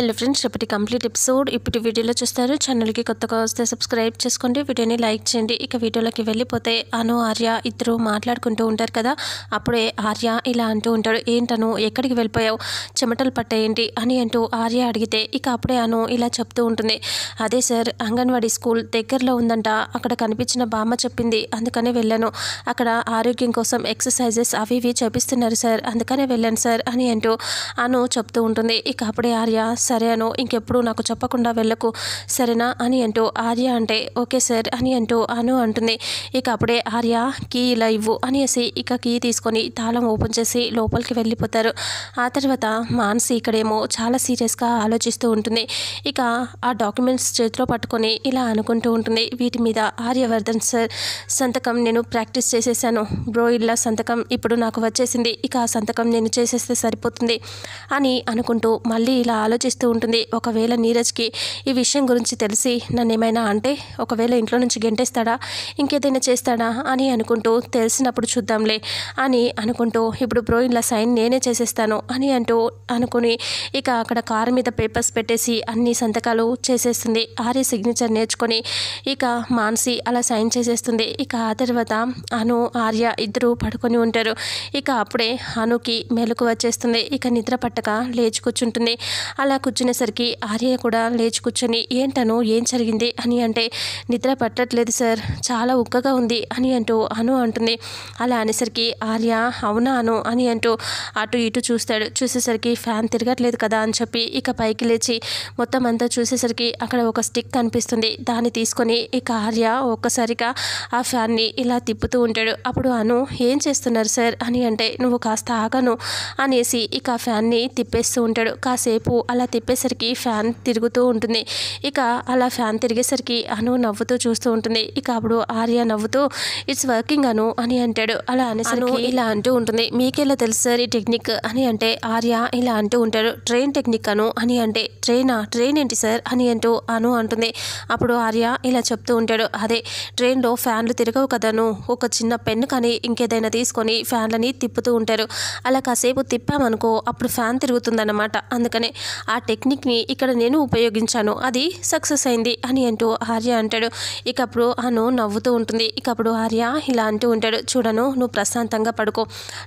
hello friends ఇప్పటి complete episode ఇప్పుడు వీడియోలో చూస్తారు ఛానల్కి కొత్తగా వస్తే సబ్స్క్రైబ్ చేసుకోండి వీడియోని లైక్ చేయండి ఇక వీడియోలోకి వెళ్ళిపోతే అను ఆర్య ఇద్దరు మాట్లాడుకుంటూ ఉంటారు కదా అప్పుడే ఆర్య ఇలా అంటూ ఉంటాడు ఏంటను ఎక్కడికి వెళ్ళిపోయావు చెమటలు పట్టేయండి అని అంటూ ఆర్య అడిగితే ఇక అప్పుడే అను ఇలా చెప్తూ ఉంటుంది అదే సార్ అంగన్వాడీ స్కూల్ దగ్గరలో ఉందంట అక్కడ కనిపించిన బామ్మ చెప్పింది అందుకనే వెళ్ళాను అక్కడ ఆరోగ్యం కోసం ఎక్సర్సైజెస్ అవి ఇవి చేపిస్తున్నారు సార్ అందుకనే వెళ్ళాను సార్ అని అంటూ అను చెప్తూ ఉంటుంది ఇక అప్పుడే ఆర్య సరే అను ఇంకెప్పుడు నాకు చెప్పకుండా వెళ్ళకు సరేనా అని అంటూ ఆర్య అంటే ఓకే సార్ అని అంటూ అను అంటుంది ఇక అప్పుడే ఆర్య కీ ఇలా ఇవ్వు అనేసి ఇక కీ తీసుకొని తాళం ఓపెన్ చేసి లోపలికి వెళ్ళిపోతారు ఆ తర్వాత మానసి ఇక్కడేమో చాలా సీరియస్గా ఆలోచిస్తూ ఉంటుంది ఇక ఆ డాక్యుమెంట్స్ చేతిలో పట్టుకొని ఇలా అనుకుంటూ ఉంటుంది వీటి మీద ఆర్యవర్ధన్ సార్ సంతకం నేను ప్రాక్టీస్ చేసేసాను బ్రో ఇల్లా సంతకం ఇప్పుడు నాకు వచ్చేసింది ఇక ఆ సంతకం నేను చేసేస్తే సరిపోతుంది అని అనుకుంటూ మళ్ళీ ఇలా ఆలోచి ఆలోచిస్తూ ఉంటుంది ఒకవేళ నీరజ్కి ఈ విషయం గురించి తెలిసి నన్ను ఏమైనా అంటే ఒకవేళ ఇంట్లో నుంచి గెంటేస్తాడా ఇంకేదైనా చేస్తాడా అని అనుకుంటూ తెలిసినప్పుడు చూద్దాంలే అని అనుకుంటూ ఇప్పుడు బ్రో సైన్ నేనే చేసేస్తాను అని అంటూ అనుకుని ఇక అక్కడ కారు మీద పేపర్స్ పెట్టేసి అన్ని సంతకాలు చేసేస్తుంది ఆర్య సిగ్నేచర్ నేర్చుకొని ఇక మాన్సి అలా సైన్ చేసేస్తుంది ఇక ఆ తర్వాత అను ఆర్య ఇద్దరు పడుకొని ఉంటారు ఇక అప్పుడే అనుకి మెలకు వచ్చేస్తుంది ఇక నిద్ర పట్టక లేచి కూర్చుంటుంది అలా కూర్చునేసరికి ఆర్య కూడా లేచి కూర్చొని ఏంటను ఏం జరిగింది అని అంటే నిద్ర పట్టట్లేదు సార్ చాలా ఉక్కగా ఉంది అని అంటూ అను అంటుంది అలా అనేసరికి ఆర్య అవునా అను అని అంటూ అటు ఇటు చూస్తాడు చూసేసరికి ఫ్యాన్ తిరగట్లేదు కదా అని చెప్పి ఇక పైకి లేచి మొత్తం అంతా చూసేసరికి అక్కడ ఒక స్టిక్ కనిపిస్తుంది దాన్ని తీసుకొని ఇక ఆర్య ఒక్కసారిగా ఆ ఫ్యాన్ని ఇలా తిప్పుతూ ఉంటాడు అప్పుడు అను ఏం చేస్తున్నారు సార్ అని అంటే నువ్వు కాస్త ఆగను అనేసి ఇక ఆ ఫ్యాన్ని తిప్పేస్తూ ఉంటాడు కాసేపు అలా తిప్పేసరికి ఫ్యాన్ తిరుగుతూ ఉంటుంది ఇక అలా ఫ్యాన్ తిరిగేసరికి అను నవ్వుతూ చూస్తూ ఉంటుంది ఇక అప్పుడు ఆర్య నవ్వుతూ ఇట్స్ వర్కింగ్ అను అని అంటాడు అలా అనేసరికి ఇలా అంటూ ఉంటుంది మీకెలా తెలుసు సార్ ఈ టెక్నిక్ అని అంటే ఆర్య ఇలా అంటూ ఉంటాడు ట్రైన్ టెక్నిక్ అను అని అంటే ట్రైనా ట్రైన్ ఏంటి సార్ అని అంటూ అను అంటుంది అప్పుడు ఆర్య ఇలా చెప్తూ ఉంటాడు అదే ట్రైన్లో ఫ్యాన్లు తిరగవు కదను ఒక చిన్న పెన్ను కానీ ఇంకేదైనా తీసుకొని ఫ్యాన్లని తిప్పుతూ ఉంటారు అలా కాసేపు తిప్పామనుకో అప్పుడు ఫ్యాన్ తిరుగుతుందన్నమాట అందుకనే ఆ టెక్నిక్ని ఇక్కడ నేను ఉపయోగించాను అది సక్సెస్ అయింది అని అంటూ ఆర్య అంటాడు ఇకప్పుడు అను నవ్వుతూ ఉంటుంది ఇకప్పుడు ఆర్య ఇలా అంటూ ఉంటాడు చూడను నువ్వు ప్రశాంతంగా పడుకో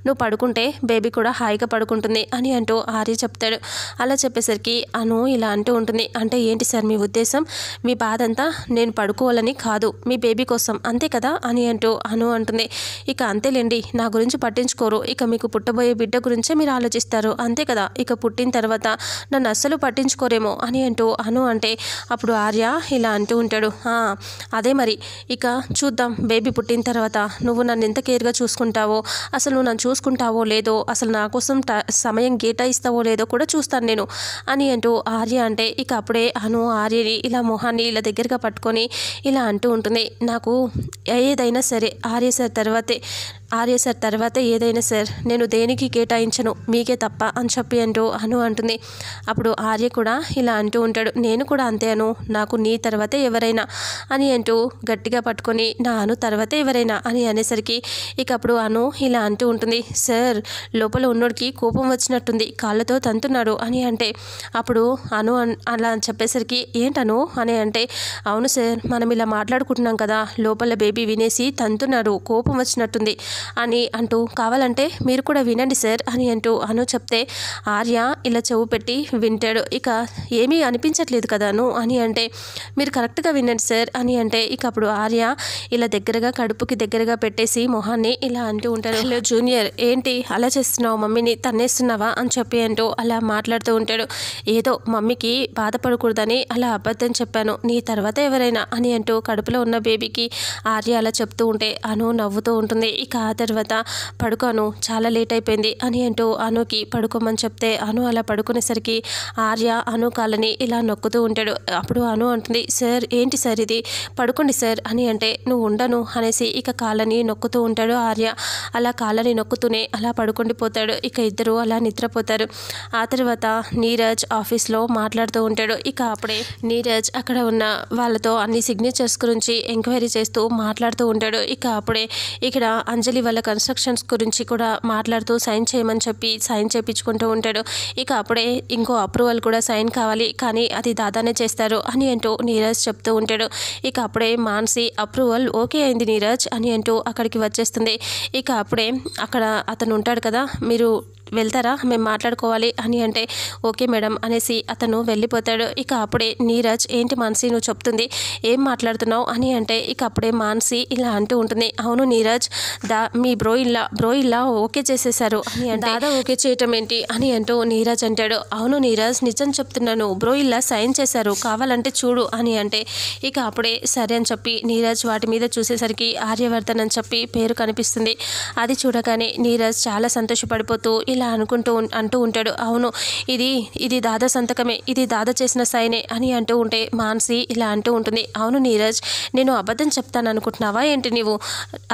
నువ్వు పడుకుంటే బేబీ కూడా హాయిగా పడుకుంటుంది అని అంటూ ఆర్య చెప్తాడు అలా చెప్పేసరికి అను ఇలా అంటూ ఉంటుంది అంటే ఏంటి సార్ మీ ఉద్దేశం మీ బాధంతా నేను పడుకోవాలని కాదు మీ బేబీ కోసం అంతే కదా అని అంటూ అను అంటుంది ఇక అంతేలేండి నా గురించి పట్టించుకోరు ఇక మీకు పుట్టబోయే బిడ్డ గురించే మీరు ఆలోచిస్తారు అంతే కదా ఇక పుట్టిన తర్వాత నన్ను అస్సలు పట్టించుకోరేమో అని అంటూ అను అంటే అప్పుడు ఆర్య ఇలా అంటూ ఉంటాడు అదే మరి ఇక చూద్దాం బేబీ పుట్టిన తర్వాత నువ్వు నన్ను ఎంత కేర్గా చూసుకుంటావో అసలు నన్ను చూసుకుంటావో లేదో అసలు నా కోసం సమయం కేటాయిస్తావో లేదో కూడా చూస్తాను నేను అని అంటూ ఆర్య అంటే ఇక అప్పుడే అను ఆర్యని ఇలా మొహాన్ని ఇలా దగ్గరగా పట్టుకొని ఇలా అంటూ ఉంటుంది నాకు ఏదైనా సరే ఆర్య సార్ తర్వాతే ఆర్య సార్ తర్వాత ఏదైనా సార్ నేను దేనికి కేటాయించను మీకే తప్ప అని చెప్పి అంటూ అను అంటుంది అప్పుడు ఆర్య కూడా ఇలా అంటూ ఉంటాడు నేను కూడా అంతే అను నాకు నీ తర్వాత ఎవరైనా అని అంటూ గట్టిగా పట్టుకొని నా అను తర్వాత ఎవరైనా అని అనేసరికి ఇక అప్పుడు అను ఇలా అంటూ ఉంటుంది సార్ లోపల ఉన్నోడికి కోపం వచ్చినట్టుంది కాళ్ళతో తంతున్నాడు అని అంటే అప్పుడు అను అలా చెప్పేసరికి ఏంటను అని అంటే అవును సార్ మనం ఇలా మాట్లాడుకుంటున్నాం కదా లోపల బేబీ వినేసి తంతున్నాడు కోపం వచ్చినట్టుంది అని అంటూ కావాలంటే మీరు కూడా వినండి సార్ అని అంటూ అను చెప్తే ఆర్య ఇలా చెవు పెట్టి వింటాడు ఇక ఏమీ అనిపించట్లేదు కదాను అని అంటే మీరు కరెక్ట్గా వినండి సార్ అని అంటే ఇక అప్పుడు ఆర్య ఇలా దగ్గరగా కడుపుకి దగ్గరగా పెట్టేసి మొహాన్ని ఇలా అంటూ ఉంటారు హలో జూనియర్ ఏంటి అలా చేస్తున్నావు మమ్మీని తన్నేస్తున్నావా అని చెప్పి అంటూ అలా మాట్లాడుతూ ఉంటాడు ఏదో మమ్మీకి బాధపడకూడదని అలా అబద్ధం చెప్పాను నీ తర్వాత ఎవరైనా అని అంటూ కడుపులో ఉన్న బేబీకి ఆర్య అలా చెప్తూ ఉంటే అను నవ్వుతూ ఉంటుంది ఇక ఆ తర్వాత పడుకోను చాలా లేట్ అయిపోయింది అని అంటూ అనుకి పడుకోమని చెప్తే అను అలా పడుకునేసరికి ఆర్య అను కాలని ఇలా నొక్కుతూ ఉంటాడు అప్పుడు అను అంటుంది సార్ ఏంటి సార్ ఇది పడుకోండి సార్ అని అంటే నువ్వు ఉండను అనేసి ఇక కాలని నొక్కుతూ ఉంటాడు ఆర్య అలా కాలని నొక్కుతూనే అలా పడుకుండిపోతాడు ఇక ఇద్దరు అలా నిద్రపోతారు ఆ తర్వాత నీరజ్ ఆఫీస్లో మాట్లాడుతూ ఉంటాడు ఇక అప్పుడే నీరజ్ అక్కడ ఉన్న వాళ్ళతో అన్ని సిగ్నేచర్స్ గురించి ఎంక్వైరీ చేస్తూ మాట్లాడుతూ ఉంటాడు ఇక అప్పుడే ఇక్కడ అంజలి అంజలి వాళ్ళ కన్స్ట్రక్షన్స్ గురించి కూడా మాట్లాడుతూ సైన్ చేయమని చెప్పి సైన్ చేయించుకుంటూ ఉంటాడు ఇక అప్పుడే ఇంకో అప్రూవల్ కూడా సైన్ కావాలి కానీ అది దాదానే చేస్తారు అని అంటూ నీరజ్ చెప్తూ ఉంటాడు ఇక అప్పుడే మాన్సి అప్రూవల్ ఓకే అయింది నీరజ్ అని అంటూ అక్కడికి వచ్చేస్తుంది ఇక అప్పుడే అక్కడ అతను ఉంటాడు కదా మీరు వెళ్తారా మేము మాట్లాడుకోవాలి అని అంటే ఓకే మేడం అనేసి అతను వెళ్ళిపోతాడు ఇక అప్పుడే నీరజ్ ఏంటి మానసి నువ్వు చెప్తుంది ఏం మాట్లాడుతున్నావు అని అంటే ఇక అప్పుడే మానసి ఇలా అంటూ ఉంటుంది అవును నీరజ్ దా మీ బ్రో ఇలా బ్రో ఇలా ఓకే చేసేశారు అని అంటే దాదా ఓకే చేయటం ఏంటి అని అంటూ నీరజ్ అంటాడు అవును నీరజ్ నిజం చెప్తున్నాను బ్రో ఇలా సైన్ చేశారు కావాలంటే చూడు అని అంటే ఇక అప్పుడే సరే అని చెప్పి నీరజ్ వాటి మీద చూసేసరికి ఆర్యవర్ధన్ అని చెప్పి పేరు కనిపిస్తుంది అది చూడగానే నీరజ్ చాలా సంతోషపడిపోతూ ఇలా ఇలా అనుకుంటూ అంటూ ఉంటాడు అవును ఇది ఇది దాదా సంతకమే ఇది దాదా చేసిన సైనే అని అంటూ ఉంటే మాన్సి ఇలా అంటూ ఉంటుంది అవును నీరజ్ నేను అబద్ధం చెప్తాను అనుకుంటున్నావా ఏంటి నీవు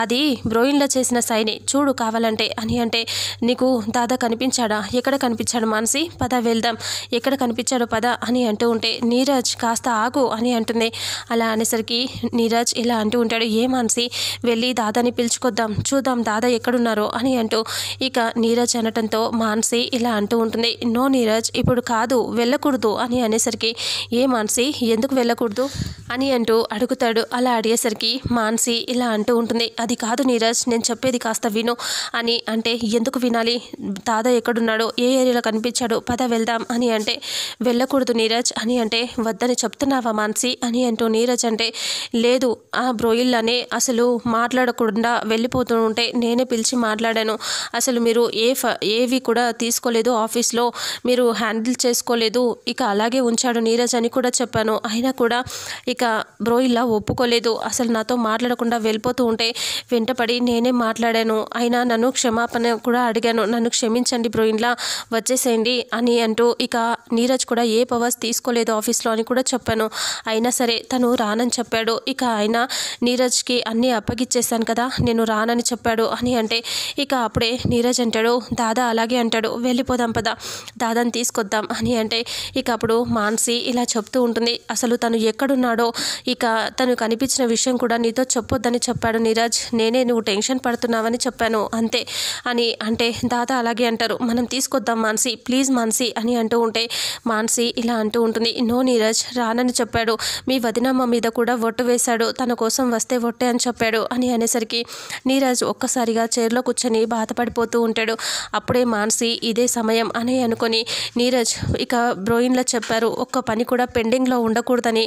అది బ్రోయిన్లో చేసిన సైనే చూడు కావాలంటే అని అంటే నీకు దాదా కనిపించాడా ఎక్కడ కనిపించాడు మాన్సి పద వెళ్దాం ఎక్కడ కనిపించాడు పద అని అంటూ ఉంటే నీరజ్ కాస్త ఆగు అని అంటుంది అలా అనేసరికి నీరజ్ ఇలా అంటూ ఉంటాడు ఏ మాన్సి వెళ్ళి దాదాని పిలుచుకొద్దాం చూద్దాం దాదా ఎక్కడున్నారో అని అంటూ ఇక నీరజ్ అనటంతో కోపంతో మాన్సి ఇలా అంటూ ఉంటుంది నో నీరజ్ ఇప్పుడు కాదు వెళ్ళకూడదు అని అనేసరికి ఏ మాన్సి ఎందుకు వెళ్ళకూడదు అని అంటూ అడుగుతాడు అలా అడిగేసరికి మాన్సి ఇలా అంటూ ఉంటుంది అది కాదు నీరజ్ నేను చెప్పేది కాస్త విను అని అంటే ఎందుకు వినాలి దాదా ఎక్కడున్నాడో ఏ ఏరియాలో కనిపించాడో పద వెళ్దాం అని అంటే వెళ్ళకూడదు నీరజ్ అని అంటే వద్దని చెప్తున్నావా మాన్సి అని అంటూ నీరజ్ అంటే లేదు ఆ బ్రోయిల్లనే అసలు మాట్లాడకుండా వెళ్ళిపోతూ ఉంటే నేనే పిలిచి మాట్లాడాను అసలు మీరు ఏ ఫ ఏ ఏవి కూడా తీసుకోలేదు ఆఫీస్లో మీరు హ్యాండిల్ చేసుకోలేదు ఇక అలాగే ఉంచాడు నీరజ్ అని కూడా చెప్పాను అయినా కూడా ఇక బ్రో ఇలా ఒప్పుకోలేదు అసలు నాతో మాట్లాడకుండా వెళ్ళిపోతూ ఉంటే వెంటపడి నేనే మాట్లాడాను అయినా నన్ను క్షమాపణ కూడా అడిగాను నన్ను క్షమించండి బ్రో ఇంట్లో వచ్చేసేయండి అని అంటూ ఇక నీరజ్ కూడా ఏ పవర్స్ తీసుకోలేదు ఆఫీస్లో అని కూడా చెప్పాను అయినా సరే తను రానని చెప్పాడు ఇక ఆయన నీరజ్కి అన్నీ అప్పగిచ్చేశాను కదా నేను రానని చెప్పాడు అని అంటే ఇక అప్పుడే నీరజ్ అంటాడు దాదా అలాగే అంటాడు వెళ్ళిపోదాం పద దాదాని తీసుకొద్దాం అని అంటే ఇక అప్పుడు మాన్సి ఇలా చెప్తూ ఉంటుంది అసలు తను ఎక్కడున్నాడో ఇక తను కనిపించిన విషయం కూడా నీతో చెప్పొద్దని చెప్పాడు నీరజ్ నేనే నువ్వు టెన్షన్ పడుతున్నావని చెప్పాను అంతే అని అంటే దాదా అలాగే అంటారు మనం తీసుకొద్దాం మాన్సి ప్లీజ్ మాన్సి అని అంటూ ఉంటే మాన్సి ఇలా అంటూ ఉంటుంది నో నీరజ్ రానని చెప్పాడు మీ వదినమ్మ మీద కూడా ఒట్టు వేశాడు తన కోసం వస్తే ఒట్టే అని చెప్పాడు అని అనేసరికి నీరజ్ ఒక్కసారిగా చైర్లో కూర్చొని బాధపడిపోతూ ఉంటాడు అప్పుడే అప్పుడే మాన్సి ఇదే సమయం అని అనుకొని నీరజ్ ఇక బ్రోయిన్లో చెప్పారు ఒక్క పని కూడా పెండింగ్లో ఉండకూడదని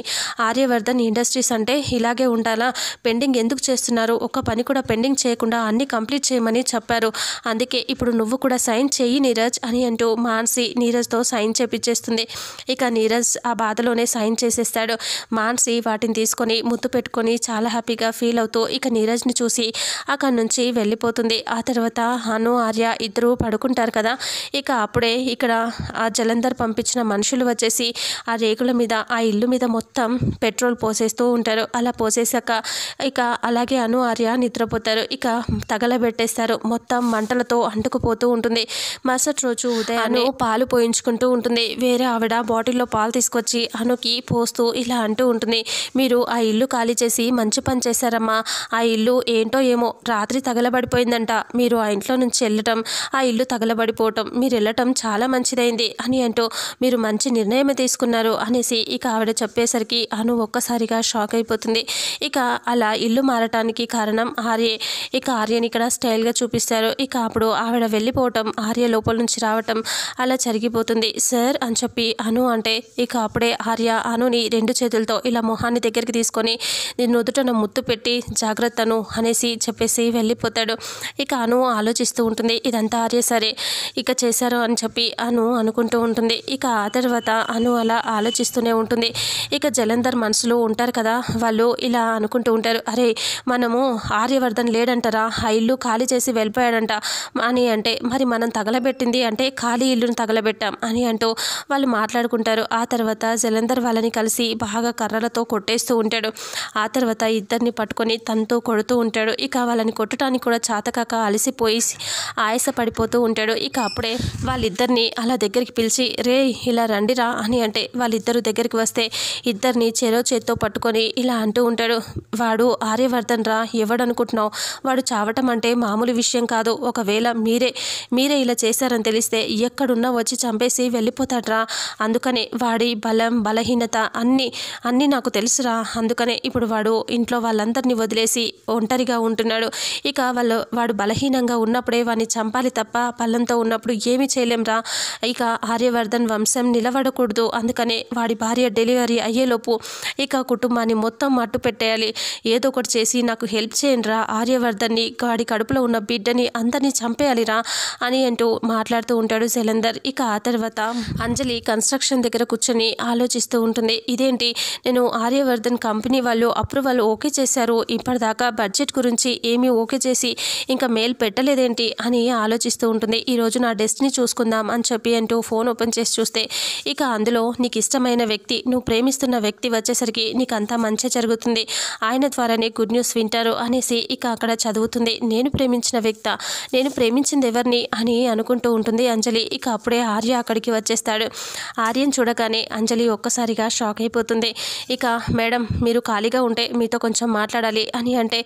ఆర్యవర్ధన్ ఇండస్ట్రీస్ అంటే ఇలాగే ఉండాలా పెండింగ్ ఎందుకు చేస్తున్నారు ఒక్క పని కూడా పెండింగ్ చేయకుండా అన్ని కంప్లీట్ చేయమని చెప్పారు అందుకే ఇప్పుడు నువ్వు కూడా సైన్ చేయి నీరజ్ అని అంటూ మాన్సి నీరజ్తో సైన్ చేపించేస్తుంది ఇక నీరజ్ ఆ బాధలోనే సైన్ చేసేస్తాడు మాన్సి వాటిని తీసుకొని ముద్దు పెట్టుకొని చాలా హ్యాపీగా ఫీల్ అవుతూ ఇక నీరజ్ని చూసి అక్కడి నుంచి వెళ్ళిపోతుంది ఆ తర్వాత అను ఆర్య ఇద్దరూ పడుకు ఆడుకుంటారు కదా ఇక అప్పుడే ఇక్కడ ఆ జలంధర్ పంపించిన మనుషులు వచ్చేసి ఆ రేకుల మీద ఆ ఇల్లు మీద మొత్తం పెట్రోల్ పోసేస్తూ ఉంటారు అలా పోసేసాక ఇక అలాగే అను ఆర్య నిద్రపోతారు ఇక తగలబెట్టేస్తారు మొత్తం మంటలతో అంటుకుపోతూ ఉంటుంది మరుసటి రోజు ఉదయాన్ని పాలు పోయించుకుంటూ ఉంటుంది వేరే ఆవిడ బాటిల్లో పాలు తీసుకొచ్చి అనుకి పోస్తూ ఇలా అంటూ ఉంటుంది మీరు ఆ ఇల్లు ఖాళీ చేసి మంచి పని చేశారమ్మా ఆ ఇల్లు ఏంటో ఏమో రాత్రి తగలబడిపోయిందంట మీరు ఆ ఇంట్లో నుంచి వెళ్ళటం ఆ ఇల్లు తగలబడిపోవటం మీరు వెళ్ళటం చాలా మంచిదైంది అని అంటూ మీరు మంచి నిర్ణయమే తీసుకున్నారు అనేసి ఇక ఆవిడ చెప్పేసరికి అను ఒక్కసారిగా షాక్ అయిపోతుంది ఇక అలా ఇల్లు మారటానికి కారణం ఆర్య ఇక ఆర్యని ఇక్కడ స్టైల్గా చూపిస్తారు ఇక అప్పుడు ఆవిడ వెళ్ళిపోవటం ఆర్య లోపల నుంచి రావటం అలా జరిగిపోతుంది సార్ అని చెప్పి అను అంటే ఇక అప్పుడే ఆర్య అనుని రెండు చేతులతో ఇలా మొహాన్ని దగ్గరికి తీసుకొని నేను నుదుటన ముత్తు పెట్టి జాగ్రత్తను అనేసి చెప్పేసి వెళ్ళిపోతాడు ఇక అను ఆలోచిస్తూ ఉంటుంది ఇదంతా ఆర్య సార్ సరే ఇక చేశారు అని చెప్పి అను అనుకుంటూ ఉంటుంది ఇక ఆ తర్వాత అను అలా ఆలోచిస్తూనే ఉంటుంది ఇక జలంధర్ మనసులో ఉంటారు కదా వాళ్ళు ఇలా అనుకుంటూ ఉంటారు అరే మనము ఆర్యవర్ధన్ లేడంటారా ఆ ఇల్లు ఖాళీ చేసి వెళ్ళిపోయాడంట అని అంటే మరి మనం తగలబెట్టింది అంటే ఖాళీ ఇల్లును తగలబెట్టాం అని అంటూ వాళ్ళు మాట్లాడుకుంటారు ఆ తర్వాత జలంధర్ వాళ్ళని కలిసి బాగా కర్రలతో కొట్టేస్తూ ఉంటాడు ఆ తర్వాత ఇద్దరిని పట్టుకొని తనతో కొడుతూ ఉంటాడు ఇక వాళ్ళని కొట్టడానికి కూడా చాతకాక అలసిపోయి ఆయాస పడిపోతూ ఉంటాడు ఇక అప్పుడే వాళ్ళిద్దరిని అలా దగ్గరికి పిలిచి రే ఇలా రండిరా అని అంటే వాళ్ళిద్దరు దగ్గరికి వస్తే ఇద్దరిని చెరో చేత్తో పట్టుకొని ఇలా అంటూ ఉంటాడు వాడు ఆర్యవర్ధన్ రా ఎవడనుకుంటున్నావు వాడు చావటం అంటే మామూలు విషయం కాదు ఒకవేళ మీరే మీరే ఇలా చేశారని తెలిస్తే ఎక్కడున్నా వచ్చి చంపేసి వెళ్ళిపోతాడ్రా అందుకని వాడి బలం బలహీనత అన్నీ అన్నీ నాకు తెలుసురా అందుకనే ఇప్పుడు వాడు ఇంట్లో వాళ్ళందరినీ వదిలేసి ఒంటరిగా ఉంటున్నాడు ఇక వాళ్ళు వాడు బలహీనంగా ఉన్నప్పుడే వాడిని చంపాలి తప్ప బలంతో ఉన్నప్పుడు ఏమి చేయలేంరా ఇక ఆర్యవర్ధన్ వంశం నిలబడకూడదు అందుకనే వాడి భార్య డెలివరీ అయ్యేలోపు ఇక కుటుంబాన్ని మొత్తం మట్టు పెట్టేయాలి ఏదో ఒకటి చేసి నాకు హెల్ప్ చేయండిరా ఆర్యవర్ధన్ని వాడి కడుపులో ఉన్న బిడ్డని అందరినీ చంపేయాలిరా అని అంటూ మాట్లాడుతూ ఉంటాడు శైలందర్ ఇక ఆ తర్వాత అంజలి కన్స్ట్రక్షన్ దగ్గర కూర్చొని ఆలోచిస్తూ ఉంటుంది ఇదేంటి నేను ఆర్యవర్ధన్ కంపెనీ వాళ్ళు అప్రూవల్ ఓకే చేశారు ఇప్పటిదాకా బడ్జెట్ గురించి ఏమీ ఓకే చేసి ఇంకా మెయిల్ పెట్టలేదేంటి అని ఆలోచిస్తూ ఉంటుంది ఉంటుంది రోజు నా డెస్టినీ చూసుకుందాం అని చెప్పి అంటూ ఫోన్ ఓపెన్ చేసి చూస్తే ఇక అందులో నీకు ఇష్టమైన వ్యక్తి నువ్వు ప్రేమిస్తున్న వ్యక్తి వచ్చేసరికి నీకంతా మంచి జరుగుతుంది ఆయన ద్వారానే గుడ్ న్యూస్ వింటారు అనేసి ఇక అక్కడ చదువుతుంది నేను ప్రేమించిన వ్యక్త నేను ప్రేమించింది ఎవరిని అని అనుకుంటూ ఉంటుంది అంజలి ఇక అప్పుడే ఆర్య అక్కడికి వచ్చేస్తాడు ఆర్యను చూడగానే అంజలి ఒక్కసారిగా షాక్ అయిపోతుంది ఇక మేడం మీరు ఖాళీగా ఉంటే మీతో కొంచెం మాట్లాడాలి అని అంటే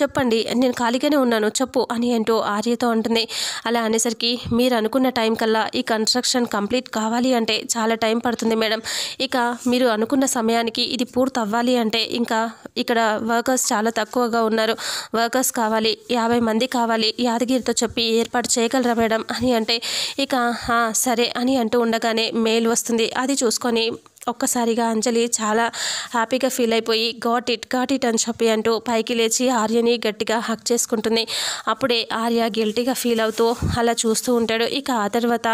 చెప్పండి నేను ఖాళీగానే ఉన్నాను చెప్పు అని అంటూ ఆర్యతో ఉంటుంది అలా అనేసరికి మీరు అనుకున్న టైం కల్లా ఈ కన్స్ట్రక్షన్ కంప్లీట్ కావాలి అంటే చాలా టైం పడుతుంది మేడం ఇక మీరు అనుకున్న సమయానికి ఇది పూర్తి అవ్వాలి అంటే ఇంకా ఇక్కడ వర్కర్స్ చాలా తక్కువగా ఉన్నారు వర్కర్స్ కావాలి యాభై మంది కావాలి యాదగిరితో చెప్పి ఏర్పాటు చేయగలరా మేడం అని అంటే ఇక సరే అని అంటూ ఉండగానే మెయిల్ వస్తుంది అది చూసుకొని ఒక్కసారిగా అంజలి చాలా హ్యాపీగా ఫీల్ అయిపోయి గాట్ ఇట్ గాట్ ఇట్ అని చెప్పి అంటూ పైకి లేచి ఆర్యని గట్టిగా హక్ చేసుకుంటుంది అప్పుడే ఆర్య గిల్టీగా ఫీల్ అవుతూ అలా చూస్తూ ఉంటాడు ఇక ఆ తర్వాత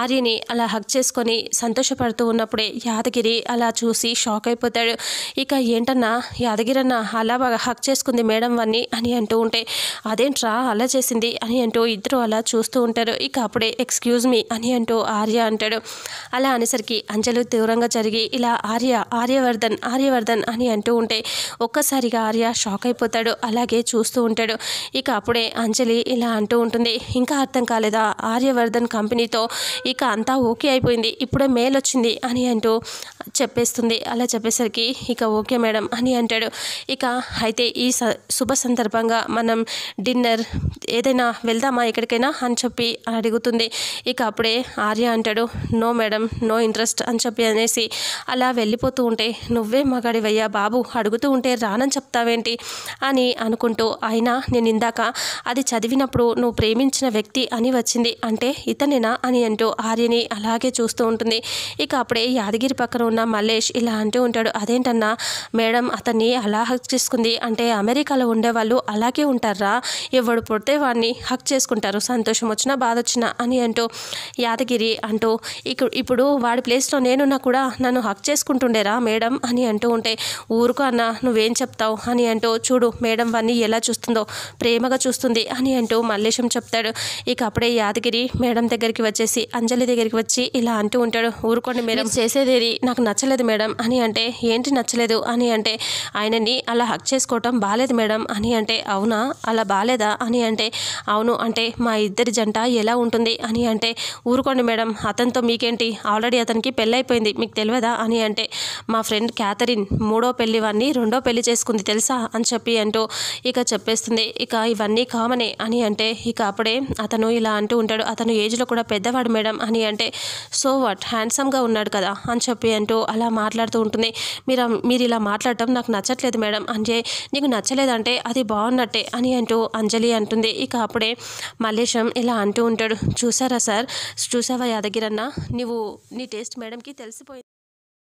ఆర్యని అలా హక్ చేసుకొని సంతోషపడుతూ ఉన్నప్పుడే యాదగిరి అలా చూసి షాక్ అయిపోతాడు ఇక ఏంటన్నా యాదగిరి అన్న అలా హక్ చేసుకుంది మేడం వాన్ని అని అంటూ ఉంటే అదేంట్రా అలా చేసింది అని అంటూ ఇద్దరు అలా చూస్తూ ఉంటారు ఇక అప్పుడే ఎక్స్క్యూజ్ మీ అని అంటూ ఆర్య అంటాడు అలా అనేసరికి అంజలి తీవ్రంగా జరిగింది జరిగి ఇలా ఆర్య ఆర్యవర్ధన్ ఆర్యవర్ధన్ అని అంటూ ఉంటే ఒక్కసారిగా ఆర్య షాక్ అయిపోతాడు అలాగే చూస్తూ ఉంటాడు ఇక అప్పుడే అంజలి ఇలా అంటూ ఉంటుంది ఇంకా అర్థం కాలేదా ఆర్యవర్ధన్ కంపెనీతో ఇక అంతా ఓకే అయిపోయింది ఇప్పుడే మేల్ వచ్చింది అని అంటూ చెప్పేస్తుంది అలా చెప్పేసరికి ఇక ఓకే మేడం అని అంటాడు ఇక అయితే ఈ శుభ సందర్భంగా మనం డిన్నర్ ఏదైనా వెళ్దామా ఎక్కడికైనా అని చెప్పి అడుగుతుంది ఇక అప్పుడే ఆర్య అంటాడు నో మేడం నో ఇంట్రెస్ట్ అని చెప్పి అనేసి అలా వెళ్ళిపోతూ ఉంటే నువ్వే మగాడివయ్యా బాబు అడుగుతూ ఉంటే రానని చెప్తావేంటి అని అనుకుంటూ అయినా నేను ఇందాక అది చదివినప్పుడు నువ్వు ప్రేమించిన వ్యక్తి అని వచ్చింది అంటే ఇతనేనా అని అంటూ ఆర్యని అలాగే చూస్తూ ఉంటుంది ఇక అప్పుడే యాదగిరి పక్కన ఉన్న మల్లేష్ ఇలా అంటూ ఉంటాడు అదేంటన్నా మేడం అతన్ని అలా హక్ చేసుకుంది అంటే అమెరికాలో ఉండేవాళ్ళు అలాగే ఉంటారా ఎవడు పుడితే వాడిని హక్ చేసుకుంటారు సంతోషం వచ్చినా బాధ వచ్చినా అని అంటూ యాదగిరి అంటూ ఇక ఇప్పుడు వాడి ప్లేస్లో నేనున్నా కూడా నన్ను హక్ చేసుకుంటుండేరా మేడం అని అంటూ ఉంటే ఊరుకు అన్న నువ్వేం చెప్తావు అని అంటూ చూడు మేడం వాన్ని ఎలా చూస్తుందో ప్రేమగా చూస్తుంది అని అంటూ మల్లేశం చెప్తాడు ఇక అప్పుడే యాదగిరి మేడం దగ్గరికి వచ్చేసి అంజలి దగ్గరికి వచ్చి ఇలా అంటూ ఉంటాడు ఊరుకోండి మేడం చేసేదేది నాకు నచ్చలేదు మేడం అని అంటే ఏంటి నచ్చలేదు అని అంటే ఆయనని అలా హక్ చేసుకోవటం బాగాలేదు మేడం అని అంటే అవునా అలా బాగాలేదా అని అంటే అవును అంటే మా ఇద్దరి జంట ఎలా ఉంటుంది అని అంటే ఊరుకోండి మేడం అతనితో మీకేంటి ఆల్రెడీ అతనికి పెళ్ళైపోయింది మీకు తెలియదు కదా అని అంటే మా ఫ్రెండ్ క్యాథరిన్ మూడో పెళ్లి వాడిని రెండో పెళ్లి చేసుకుంది తెలుసా అని చెప్పి అంటూ ఇక చెప్పేస్తుంది ఇక ఇవన్నీ కామనే అని అంటే ఇక అప్పుడే అతను ఇలా అంటూ ఉంటాడు అతను ఏజ్లో కూడా పెద్దవాడు మేడం అని అంటే సో వాట్ హ్యాండ్సమ్గా ఉన్నాడు కదా అని చెప్పి అంటూ అలా మాట్లాడుతూ ఉంటుంది మీరు మీరు ఇలా మాట్లాడటం నాకు నచ్చట్లేదు మేడం అంటే నీకు నచ్చలేదంటే అది బాగున్నట్టే అని అంటూ అంజలి అంటుంది ఇక అప్పుడే మల్లేశం ఇలా అంటూ ఉంటాడు చూసారా సార్ చూసావా యాదగిరన్న నువ్వు నీ టేస్ట్ మేడంకి తెలిసిపోయింది